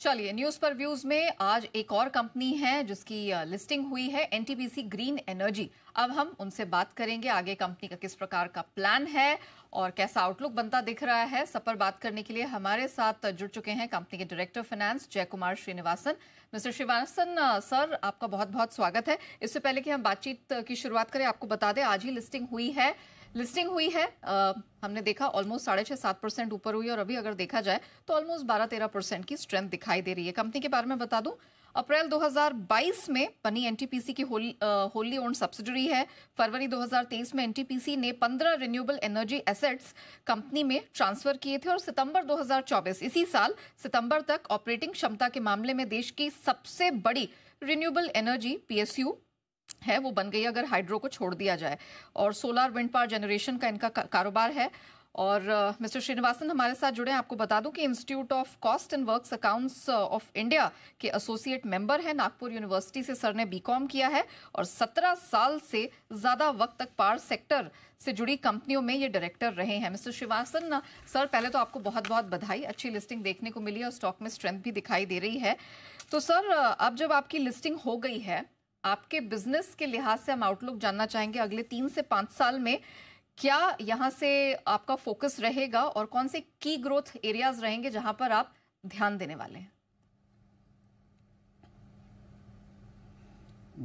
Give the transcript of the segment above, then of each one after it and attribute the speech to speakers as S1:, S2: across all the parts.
S1: चलिए न्यूज पर व्यूज में आज एक और कंपनी है जिसकी लिस्टिंग हुई है एनटीपीसी ग्रीन एनर्जी अब हम उनसे बात करेंगे आगे कंपनी का किस प्रकार का प्लान है और कैसा आउटलुक बनता दिख रहा है सब पर बात करने के लिए हमारे साथ जुड़ चुके हैं कंपनी के director finance Jai Kumar Srinivasan mister Srinivasan sir आपका बहुत बहुत स्वागत है इससे पहले कि हम बातचीत की शुरुआत करें आपको बता दें आज ही लिस्टिंग हुई है लिस्टिंग हुई है आ, हमने देखा ऑलमोस्ट साढ़े छः सात परसेंट ऊपर हुई और अभी अगर देखा जाए तो ऑलमोस्ट बारह तेरह परसेंट की स्ट्रेंथ दिखाई दे रही है कंपनी के बारे में बता दूं अप्रैल 2022 में बनी एनटीपीसी की होली ओन सब्सिडरी है फरवरी 2023 में एनटीपीसी ने 15 रिन्यूएबल एनर्जी एसेट्स कंपनी में ट्रांसफर किए थे और सितंबर 2024 इसी साल सितंबर तक ऑपरेटिंग क्षमता के मामले में देश की सबसे बड़ी रिन्यूएबल एनर्जी पीएसयू है वो बन गई अगर हाइड्रो को छोड़ दिया जाए और सोलर विंड पावर जनरेशन का इनका कारोबार है और मिस्टर श्रीनिवासन हमारे साथ जुड़े हैं आपको बता दूं कि institute of cost and works accounts of India के एसोसिएट मेंबर हैं नागपुर यूनिवर्सिटी से सर ने बीकॉम किया है और 17 साल से ज़्यादा वक्त तक पार सेक्टर से जुड़ी कंपनियों में ये डायरेक्टर रहे हैं मिस्टर श्रीवासन सर पहले तो आपको बहुत बहुत बधाई अच्छी लिस्टिंग देखने को मिली और स्टॉक में स्ट्रेंथ भी दिखाई दे रही है तो सर अब जब आपकी लिस्टिंग हो गई है आपके बिजनेस के लिहाज से हम आउटलुक जानना चाहेंगे अगले तीन से पांच साल में क्या यहाँ से आपका फोकस रहेगा और कौन से की ग्रोथ एरियाज रहेंगे जहां पर आप ध्यान देने वाले हैं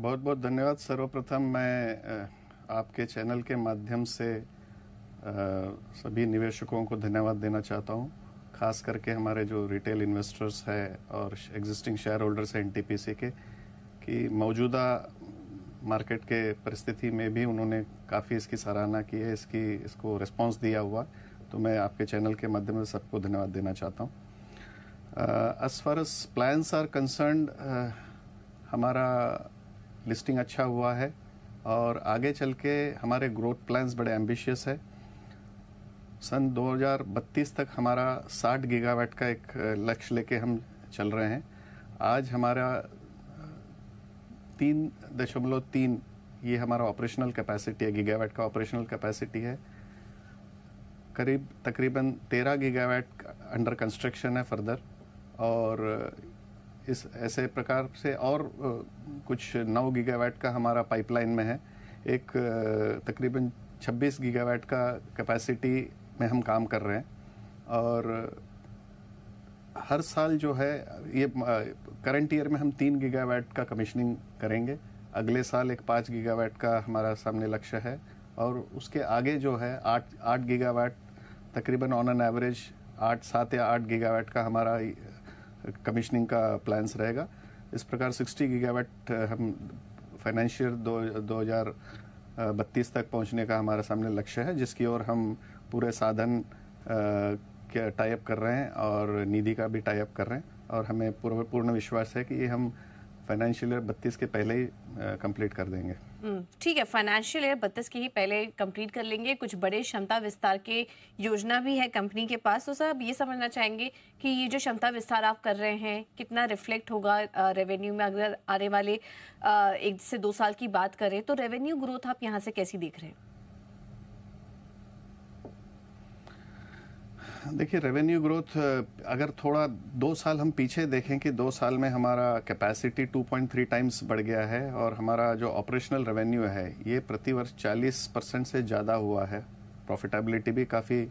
S2: बहुत बहुत धन्यवाद सर्वप्रथम मैं आपके चैनल के माध्यम से सभी निवेशकों को धन्यवाद देना चाहता हूँ खास करके हमारे जो रिटेल इन्वेस्टर्स हैं और एग्जिस्टिंग शेयर होल्डर्स हैं एन के कि मौजूदा मार्केट के परिस्थिति में भी उन्होंने काफ़ी इसकी सराहना की है इसकी इसको रिस्पांस दिया हुआ तो मैं आपके चैनल के माध्यम से सबको धन्यवाद देना चाहता हूँ as far as plans are concern हमारा लिस्टिंग अच्छा हुआ है और आगे चल के हमारे ग्रोथ प्लान्स बड़े एम्बिशियस है सन 2032 तक हमारा 60 गीगावाट का एक लक्ष्य लेके हम चल रहे हैं आज हमारा तीन दशमलव तीन ये हमारा ऑपरेशनल कैपेसिटी है गीगावाट का ऑपरेशनल कैपेसिटी है करीब तकरीबन तेरह गीगावाट अंडर कंस्ट्रक्शन है फर्दर और इस ऐसे प्रकार से और कुछ नौ गीगावाट का हमारा पाइपलाइन में है एक तकरीबन छब्बीस गीगावाट का कैपेसिटी में हम काम कर रहे हैं और हर साल जो है ये करंट ईयर में हम तीन गीगावाट का कमीशनिंग करेंगे अगले साल एक पाँच गीगावाट का हमारा सामने लक्ष्य है और उसके आगे जो है आठ आठ गीगावाट तकरीबन ऑन एन एवरेज आठ सात या आठ गीगावाट का हमारा कमीशनिंग का प्लान्स रहेगा इस प्रकार 60 गीगावाट हम फाइनेंशियल दो दो हज़ार बत्तीस तक पहुंचने का हमारा सामने लक्ष्य है जिसकी ओर हम पूरे साधन टाइप कर रहे हैं और निधि का भी टाइप कर रहे हैं और हमें पूर्ण पूर्ण विश्वास है कि ये हम फाइनेंशियल ईयर बत्तीस के पहले ही कंप्लीट कर देंगे
S1: हम्म, ठीक है फाइनेंशियल ईयर बत्तीस के ही पहले कंप्लीट कर लेंगे कुछ बड़े क्षमता विस्तार के योजना भी है कंपनी के पास तो सर आप ये समझना चाहेंगे कि ये जो क्षमता विस्तार आप कर रहे हैं कितना रिफ्लेक्ट होगा रेवेन्यू में अगर आने वाले एक से दो साल की बात करें तो रेवेन्यू ग्रोथ आप यहाँ से कैसी देख रहे हैं
S2: देखिए रेवेन्यू ग्रोथ अगर थोड़ा दो साल हम पीछे देखें कि दो साल में हमारा कैपेसिटी 2.3 टाइम्स बढ़ गया है और हमारा जो ऑपरेशनल रेवेन्यू है ये प्रतिवर्ष 40 परसेंट से ज़्यादा हुआ है प्रॉफिटेबिलिटी भी काफ़ी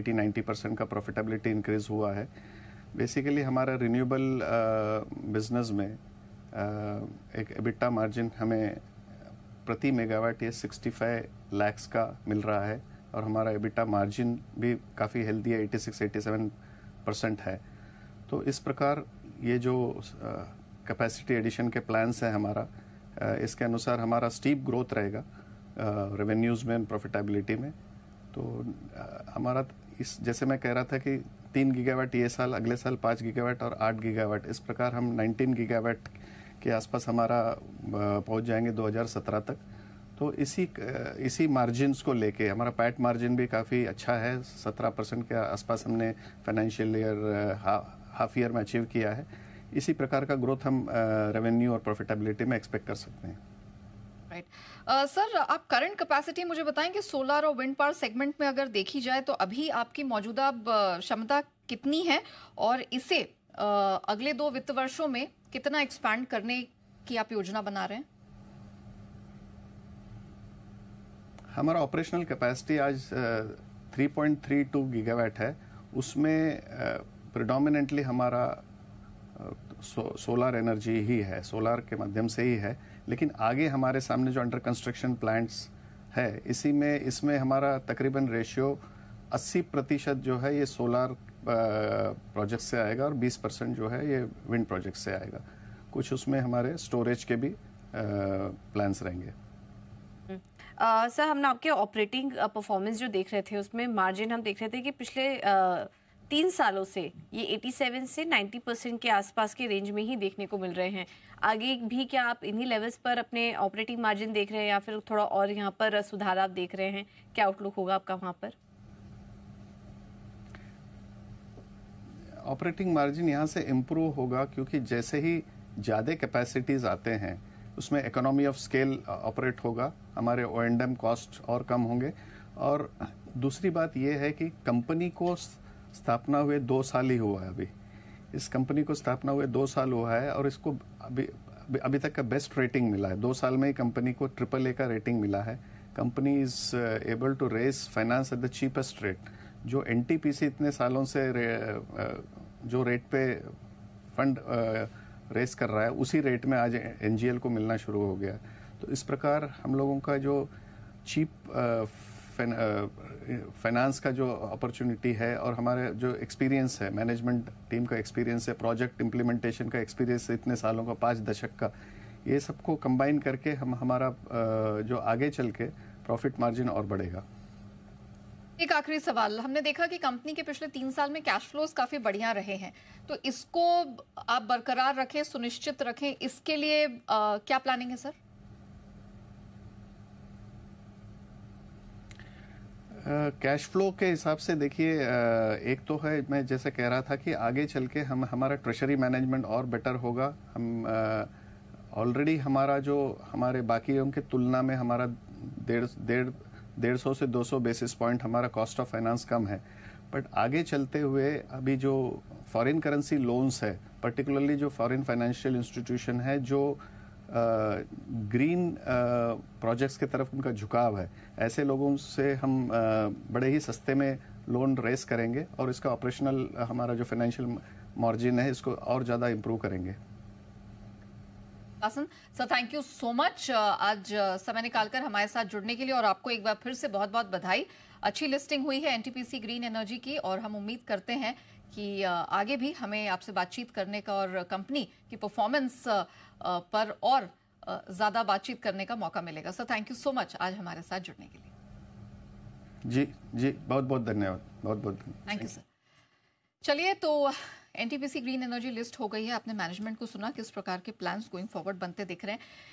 S2: 80 90 परसेंट का प्रॉफिटेबिलिटी इंक्रीज़ हुआ है बेसिकली हमारा रिन्यूएबल बिजनेस में uh, एक बिट्टा मार्जिन हमें प्रति मेगावाट ये सिक्सटी लैक्स का मिल रहा है और हमारा एबिटा मार्जिन भी काफ़ी हेल्दी है 86-87 परसेंट है तो इस प्रकार ये जो कैपेसिटी एडिशन के प्लान्स हैं हमारा इसके अनुसार हमारा स्टीप ग्रोथ रहेगा रेवेन्यूज़ में प्रॉफिटेबिलिटी में तो हमारा इस जैसे मैं कह रहा था कि तीन गीगावाट ये साल अगले साल पाँच गीगावाट और आठ गीगावाट इस प्रकार हम नाइनटीन गीगावाट के आसपास हमारा पहुंच जाएंगे 2017 तक तो इसी इसी मार्जिन्स को लेके हमारा पैट मार्जिन भी काफ़ी अच्छा है सत्रह परसेंट के आसपास हमने फाइनेंशियल ईयर हाफ ईयर में अचीव किया है इसी प्रकार का ग्रोथ हम रेवेन्यू और प्रॉफिटेबिलिटी में एक्सपेक्ट कर सकते हैं
S1: राइट right. सर uh, आप करंट कैपेसिटी मुझे बताएं कि सोलर और विंड पावर सेगमेंट में अगर देखी जाए तो अभी आपकी मौजूदा क्षमता कितनी है और इसे uh, अगले दो वित्त वर्षों में कितना एक्सपैंड करने की आप योजना बना रहे हैं
S2: हमारा ऑपरेशनल कैपेसिटी आज 3.32 गीगावाट है उसमें प्रडोमिनेंटली हमारा सो, सोलर एनर्जी ही है सोलर के माध्यम से ही है लेकिन आगे हमारे सामने जो अंडर कंस्ट्रक्शन प्लांट्स है इसी में इसमें हमारा तकरीबन रेशियो 80 प्रतिशत जो है ये सोलर प्रोजेक्ट से आएगा और 20 परसेंट जो है ये विंड प्रोजेक्ट से आएगा कुछ उसमें हमारे स्टोरेज के भी प्लान्स रहेंगे
S1: सर हम आपके ऑपरेटिंग परफॉर्मेंस जो देख रहे थे उसमें मार्जिन हम देख रहे थे कि पिछले तीन सालों से ये 87 से 90 परसेंट के आसपास के रेंज में ही देखने को मिल रहे हैं आगे भी क्या आप इन्हीं लेवल्स पर अपने ऑपरेटिंग मार्जिन देख रहे हैं या फिर थोड़ा और यहाँ पर सुधार आप देख रहे हैं क्या आउटलुक होगा आपका वहाँ पर
S2: ऑपरेटिंग मार्जिन यहाँ से इम्प्रूव होगा क्योंकि जैसे ही ज़्यादा कैपेसिटीज़ आते हैं उसमें इकोनॉमी ऑफ स्केल ऑपरेट होगा हमारे ओ एंड एम कॉस्ट और कम होंगे और दूसरी बात यह है कि कंपनी को स्थापना हुए दो साल ही हुआ है अभी इस कंपनी को स्थापना हुए दो साल हुआ है और इसको अभी अभी तक का बेस्ट रेटिंग मिला है दो साल में ही कंपनी को ट्रिपल ए का रेटिंग मिला है company is able to raise finance at the cheapest rate जो एन इतने सालों से रे, uh, uh, जो रेट पे फंड रेस कर रहा है उसी रेट में आज एन को मिलना शुरू हो गया तो इस प्रकार हम लोगों का जो चीप फाइनेंस का जो अपॉर्चुनिटी है और हमारे जो एक्सपीरियंस है मैनेजमेंट टीम का एक्सपीरियंस है प्रोजेक्ट इम्प्लीमेंटेशन का एक्सपीरियंस इतने सालों का पाँच दशक का ये सबको कंबाइन करके हम हमारा जो आगे चल के प्रॉफिट मार्जिन और बढ़ेगा
S1: एक आखिरी सवाल हमने देखा कि कंपनी के पिछले तीन साल में कैश फ्लोज काफी बढ़िया रहे हैं तो इसको आप बरकरार रखें सुनिश्चित रखें इसके लिए आ, क्या प्लानिंग है सर
S2: कैश uh, फ्लो के हिसाब से देखिए uh, एक तो है मैं जैसे कह रहा था कि आगे चल के हम हमारा ट्रेशरी मैनेजमेंट और बेटर होगा हम ऑलरेडी uh, हमारा जो हमारे बाकी की तुलना में हमारा डेढ़ डेढ़ डेढ़ सौ से 200 बेसिस पॉइंट हमारा कॉस्ट ऑफ फाइनेंस कम है बट आगे चलते हुए अभी जो फॉरेन करेंसी लोन्स है पर्टिकुलरली जो फॉरेन फाइनेंशियल इंस्टीट्यूशन है जो ग्रीन प्रोजेक्ट्स की तरफ उनका झुकाव है ऐसे लोगों से हम आ, बड़े ही सस्ते में लोन रेस करेंगे और इसका ऑपरेशनल हमारा जो फाइनेंशियल मार्जिन है इसको और ज़्यादा इम्प्रूव करेंगे
S1: आसन sir thank you so much आज uh, समय निकालकर हमारे साथ जुड़ने के लिए और आपको एक बार फिर से बहुत बहुत बधाई अच्छी लिस्टिंग हुई है एनटीपीसी ग्रीन एनर्जी की और हम उम्मीद करते हैं कि uh, आगे भी हमें आपसे बातचीत करने का और कंपनी की परफॉर्मेंस uh, पर और ज़्यादा बातचीत करने का मौका मिलेगा sir thank you so much आज हमारे साथ जुड़ने के लिए
S2: जी जी बहुत बहुत धन्यवाद बहुत
S1: बहुत थैंक यू सर चलिए तो एनटीपीसी ग्रीन एनर्जी लिस्ट हो गई है आपने मैनेजमेंट को सुना किस प्रकार के प्लान्स गोइंग फॉरवर्ड बनते दिख रहे हैं